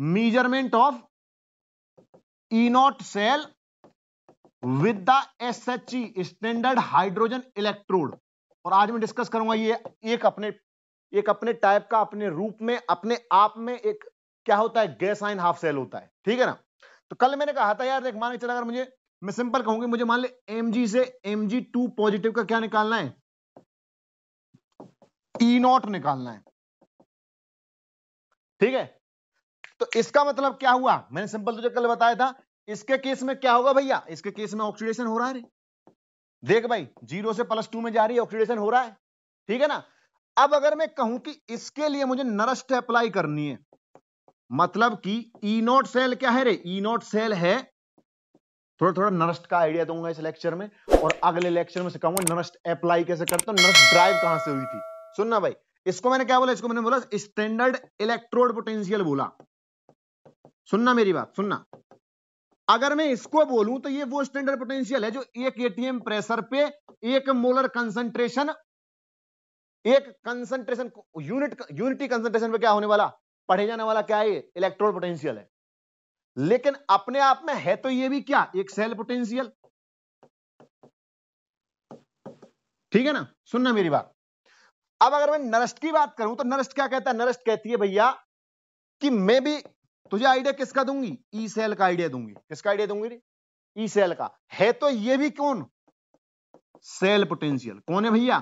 measurement of cell with the S H E standard hydrogen electrode और आज मैं discuss करूंगा ये एक अपने एक अपने टाइप का अपने रूप में अपने आप में एक क्या होता है गैस आइन हाफ सेल होता है ठीक है ना तो कल मैंने कहा था यार देख मान चला अगर मुझे मैं सिंपल कहूंगी मुझे मान ले एम से एम टू पॉजिटिव का क्या निकालना है ई e नॉट निकालना है ठीक है तो इसका मतलब क्या हुआ मैंने सिंपल तुझे कल बताया था इसके केस में क्या होगा भैया इसके केस में ऑक्सीडेशन हो रहा है देख भाई जीरो से प्लस टू में जा रही है ऑक्सीडेशन हो रहा है ठीक है ना अब अगर मैं कहूं कि इसके लिए मुझे नरस्ट अप्लाई करनी है मतलब कि ई नॉट सेल क्या है रे ई नॉट सेल है थोड़ा थोड़ा नरस्ट का आइडिया दूंगा इस लेक्चर में और अगले लेक्चर में से कहूंगा नरस्ट अप्लाई कैसे करते हो नरस्ट ड्राइव कहां से हुई थी सुनना भाई इसको मैंने क्या बोला इसको मैंने बोला स्टैंडर्ड इलेक्ट्रोड पोटेंशियल बोला सुनना मेरी बात सुनना अगर मैं इसको बोलूं तो ये वो स्टैंडर्ड पोटेंशियल है जो एक एटीएम प्रेशर पे एक मोलर कंसंट्रेशन एक कंसंट्रेशन यूनिट यूनिटी कंसंट्रेशन पे क्या होने वाला पढ़े जाने वाला क्या है इलेक्ट्रोल पोटेंशियल है लेकिन अपने आप में है तो ये भी क्या एक सेल पोटेंशियल ठीक है ना सुनना मेरी बात अब अगर मैं नरस्ट की बात करूं तो नरस्ट क्या कहता है नरस्ट कहती है भैया कि मैं भी तुझे आइडिया किसका दूंगी ई सेल का आइडिया दूंगी किसका आइडिया दूंगी ई सेल का है तो ये भी कौन सेल पोटेंशियल कौन है भैया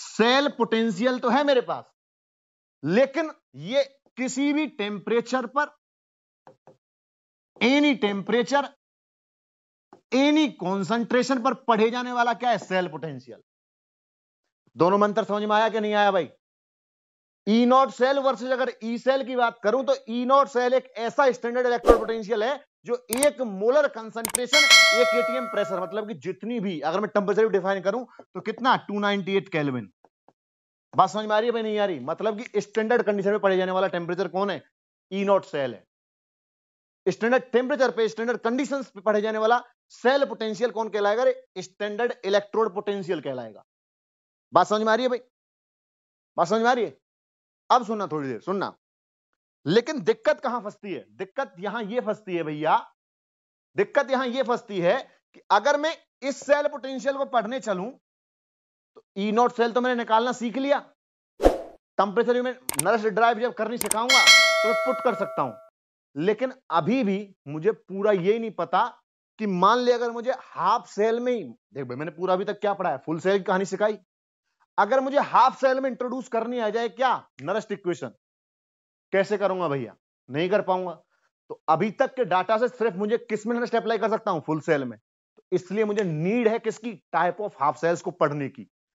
सेल पोटेंशियल तो है मेरे पास लेकिन ये किसी भी टेम्परेचर पर एनी टेम्परेचर एनी कॉन्सेंट्रेशन पर पढ़े जाने वाला क्या है सेल पोटेंशियल दोनों मंत्र समझ में आया कि नहीं आया भाई ई नॉट सेल वर्सेज अगर ई सेल की बात करूं तो ई नॉट सेल एक ऐसा स्टैंडर्ड इलेक्ट्रोड पोटेंशियल है जो एक मोलर कंसंट्रेशन एक एटीएम प्रेशर मतलब कि जितनी भी अगर मैं टेम्परेचर डिफाइन करूं तो कितना 298 नाइनटी एट कैलविन बात समझ में आ रही है भाई नहीं आ रही मतलब कि स्टैंडर्ड कंडीशन में पड़े जाने वाला टेम्परेचर कौन है ई नॉट सेल है स्टैंडर्ड टेम्परेचर पे स्टैंडर्ड कंडीशन पे पढ़े जाने वाला सेल पोटेंशियल कौन कहलाएगा स्टैंडर्ड इलेक्ट्रोड पोटेंशियल कहलाएगा बात समझ में आ रही है भाई बात समझ में आ रही है अब सुनना थोड़ी देर सुनना लेकिन दिक्कत कहां फंसती है दिक्कत यहां ये फंसती है भैया दिक्कत यहां ये फंसती है कि अगर मैं इस सेल पोटेंशियल को पढ़ने चलूं तो ई नॉट सेल तो मैंने निकालना सीख लिया टेम्परेचर में नर्स ड्राइव जब करनी सिखाऊंगा तो मैं पुट कर सकता हूं लेकिन अभी भी मुझे पूरा ये नहीं पता कि मान लिया अगर मुझे हाफ सेल में ही देख भाई मैंने पूरा अभी तक क्या पढ़ा है फुल सेल की कहानी सिखाई अगर मुझे हाफ सेल में इंट्रोड्यूस करनी आ जाए क्या नरस्ट इक्वेशन कैसे करूंगा भैया नहीं कर पाऊंगा तो अभी तक के डाटा से सिर्फ मुझे किस में नरस्ट अप्लाई कर सकता हूं फुल सेल में तो इसलिए मुझे नीड है किसकी टाइप ऑफ हाफ सेल्स को पढ़ने की